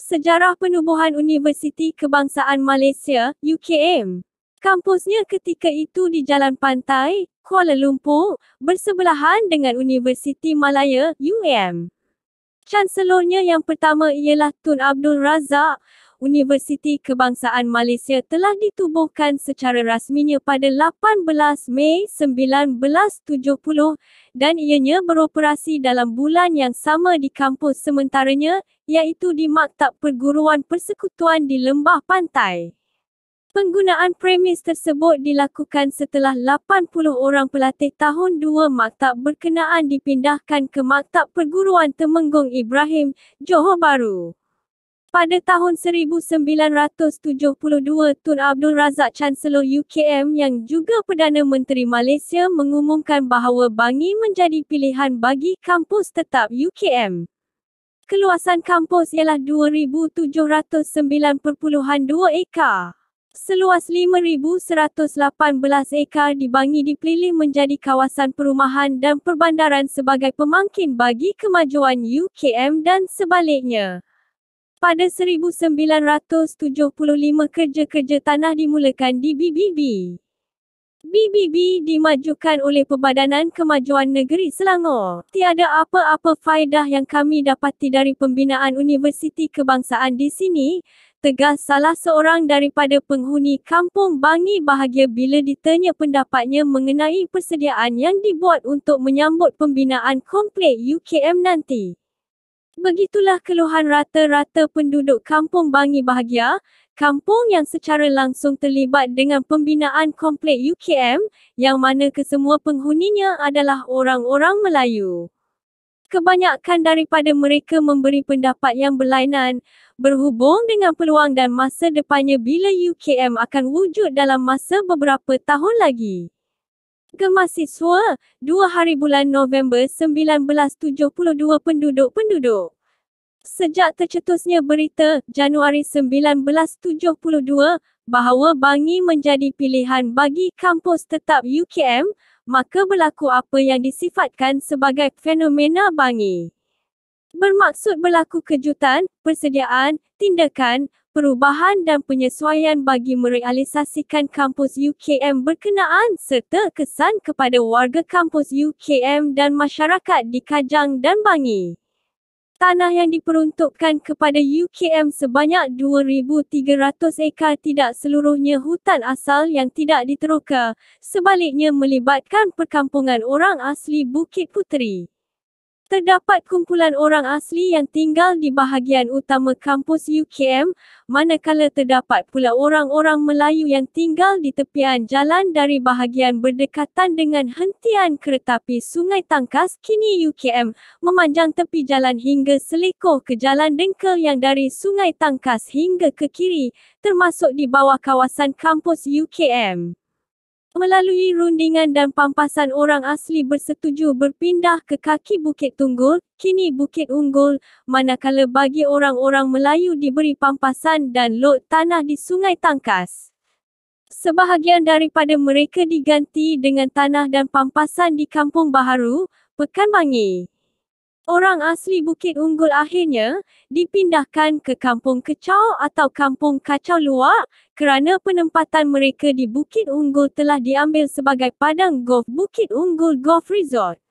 Sejarah Penubuhan Universiti Kebangsaan Malaysia, UKM. Kampusnya ketika itu di Jalan Pantai, Kuala Lumpur, bersebelahan dengan Universiti Malaya, UM. Chancellornya yang pertama ialah Tun Abdul Razak, Universiti Kebangsaan Malaysia telah ditubuhkan secara rasminya pada 18 Mei 1970 dan ianya beroperasi dalam bulan yang sama di kampus sementaranya iaitu di Maktab Perguruan Persekutuan di Lembah Pantai. Penggunaan premis tersebut dilakukan setelah 80 orang pelatih tahun 2 maktab berkenaan dipindahkan ke Maktab Perguruan Temenggung Ibrahim, Johor Bahru. Pada tahun 1972, Tun Abdul Razak Chancellor UKM yang juga Perdana Menteri Malaysia mengumumkan bahawa Bangi menjadi pilihan bagi kampus tetap UKM. Keluasan kampus ialah 2,792 ekar. Seluas 5,118 ekar di Bangi dipilih menjadi kawasan perumahan dan perbandaran sebagai pemangkin bagi kemajuan UKM dan sebaliknya. Pada 1975 kerja-kerja tanah dimulakan di BBB. BBB dimajukan oleh Pembadanan Kemajuan Negeri Selangor. Tiada apa-apa faedah yang kami dapati dari pembinaan Universiti Kebangsaan di sini, tegas salah seorang daripada penghuni Kampung Bangi bahagia bila ditanya pendapatnya mengenai persediaan yang dibuat untuk menyambut pembinaan komplek UKM nanti. Begitulah keluhan rata-rata penduduk kampung Bangi Bahagia, kampung yang secara langsung terlibat dengan pembinaan komplek UKM yang mana kesemua penghuninya adalah orang-orang Melayu. Kebanyakan daripada mereka memberi pendapat yang berlainan berhubung dengan peluang dan masa depannya bila UKM akan wujud dalam masa beberapa tahun lagi. Gemas siswa, 2 hari bulan November 1972 penduduk-penduduk. Sejak tercetusnya berita Januari 1972 bahawa Bangi menjadi pilihan bagi kampus tetap UKM, maka berlaku apa yang disifatkan sebagai fenomena Bangi bermaksud berlaku kejutan, persediaan, tindakan, perubahan dan penyesuaian bagi merealisasikan kampus UKM berkenaan serta kesan kepada warga kampus UKM dan masyarakat di Kajang dan Bangi. Tanah yang diperuntukkan kepada UKM sebanyak 2,300 ekar tidak seluruhnya hutan asal yang tidak diteroka, sebaliknya melibatkan perkampungan orang asli Bukit Puteri. Terdapat kumpulan orang asli yang tinggal di bahagian utama kampus UKM, manakala terdapat pula orang-orang Melayu yang tinggal di tepian jalan dari bahagian berdekatan dengan hentian kereta api Sungai Tangkas, kini UKM, memanjang tepi jalan hingga selekoh ke jalan dengkel yang dari Sungai Tangkas hingga ke kiri, termasuk di bawah kawasan kampus UKM. Melalui rundingan dan pampasan orang asli bersetuju berpindah ke kaki Bukit Tunggul, kini Bukit Unggul, manakala bagi orang-orang Melayu diberi pampasan dan lot tanah di Sungai Tangkas. Sebahagian daripada mereka diganti dengan tanah dan pampasan di Kampung Baharu, Pekan Bangi. Orang asli Bukit Unggul akhirnya dipindahkan ke Kampung Kecau atau Kampung Kacau Luar kerana penempatan mereka di Bukit Unggul telah diambil sebagai padang golf Bukit Unggul Golf Resort.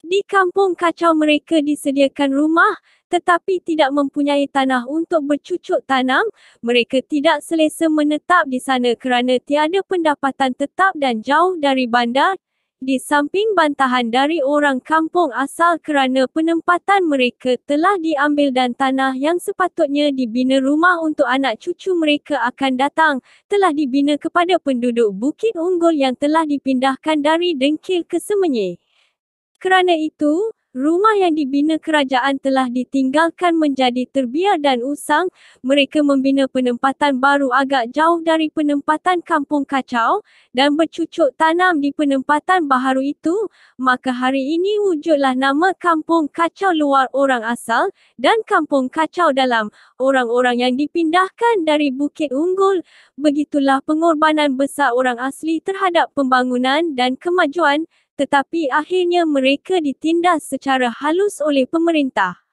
Di Kampung Kacau mereka disediakan rumah tetapi tidak mempunyai tanah untuk bercucuk tanam, mereka tidak selesa menetap di sana kerana tiada pendapatan tetap dan jauh dari bandar di samping bantahan dari orang kampung asal kerana penempatan mereka telah diambil dan tanah yang sepatutnya dibina rumah untuk anak cucu mereka akan datang, telah dibina kepada penduduk Bukit Unggul yang telah dipindahkan dari Dengkil ke Semenyih. Kerana itu, Rumah yang dibina kerajaan telah ditinggalkan menjadi terbiar dan usang, mereka membina penempatan baru agak jauh dari penempatan kampung kacau dan bercucuk tanam di penempatan baharu itu, maka hari ini wujudlah nama kampung kacau luar orang asal dan kampung kacau dalam, orang-orang yang dipindahkan dari Bukit Unggul, begitulah pengorbanan besar orang asli terhadap pembangunan dan kemajuan, tetapi akhirnya mereka ditindas secara halus oleh pemerintah.